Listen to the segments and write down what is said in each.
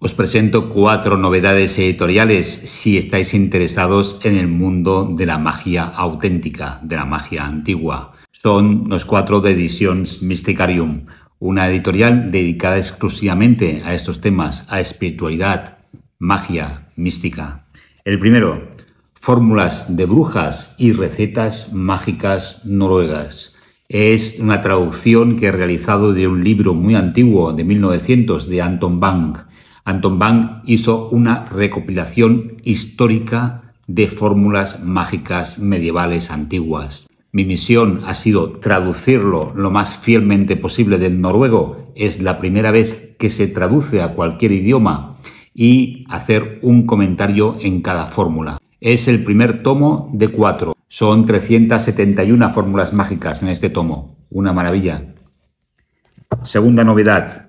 Os presento cuatro novedades editoriales si estáis interesados en el mundo de la magia auténtica, de la magia antigua. Son los cuatro de Editions Mysticarium, una editorial dedicada exclusivamente a estos temas, a espiritualidad, magia, mística. El primero, Fórmulas de brujas y recetas mágicas noruegas. Es una traducción que he realizado de un libro muy antiguo de 1900 de Anton Bank Anton Bank hizo una recopilación histórica de fórmulas mágicas medievales antiguas. Mi misión ha sido traducirlo lo más fielmente posible del noruego. Es la primera vez que se traduce a cualquier idioma y hacer un comentario en cada fórmula. Es el primer tomo de cuatro. Son 371 fórmulas mágicas en este tomo. Una maravilla. Segunda novedad.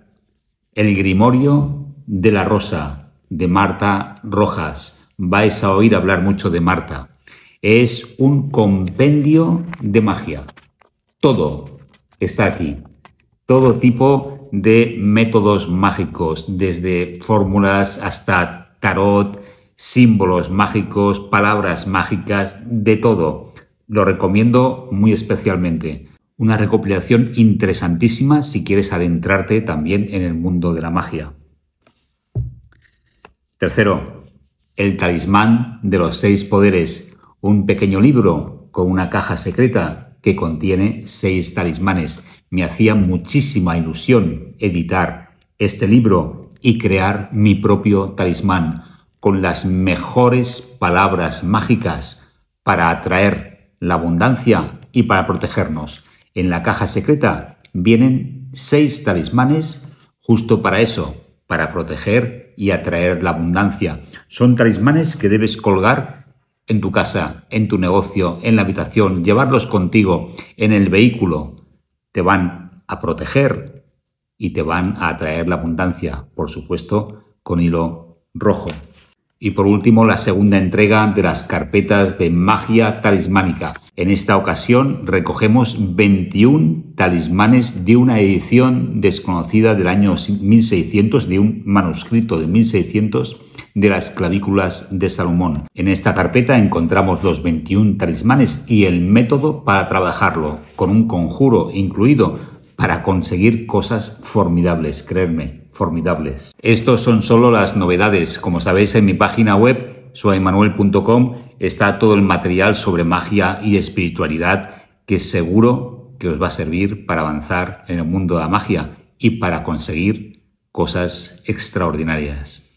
El grimorio de la Rosa, de Marta Rojas. Vais a oír hablar mucho de Marta. Es un compendio de magia. Todo está aquí. Todo tipo de métodos mágicos, desde fórmulas hasta tarot, símbolos mágicos, palabras mágicas, de todo. Lo recomiendo muy especialmente. Una recopilación interesantísima si quieres adentrarte también en el mundo de la magia. Tercero, El talismán de los seis poderes, un pequeño libro con una caja secreta que contiene seis talismanes. Me hacía muchísima ilusión editar este libro y crear mi propio talismán con las mejores palabras mágicas para atraer la abundancia y para protegernos. En la caja secreta vienen seis talismanes justo para eso, para proteger y atraer la abundancia. Son talismanes que debes colgar en tu casa, en tu negocio, en la habitación, llevarlos contigo, en el vehículo. Te van a proteger y te van a atraer la abundancia, por supuesto, con hilo rojo. Y por último, la segunda entrega de las carpetas de magia talismánica. En esta ocasión recogemos 21 talismanes de una edición desconocida del año 1600, de un manuscrito de 1600 de las clavículas de Salomón. En esta carpeta encontramos los 21 talismanes y el método para trabajarlo, con un conjuro incluido para conseguir cosas formidables, creerme, formidables. Estos son solo las novedades. Como sabéis, en mi página web Suaimanuel.com está todo el material sobre magia y espiritualidad que seguro que os va a servir para avanzar en el mundo de la magia y para conseguir cosas extraordinarias.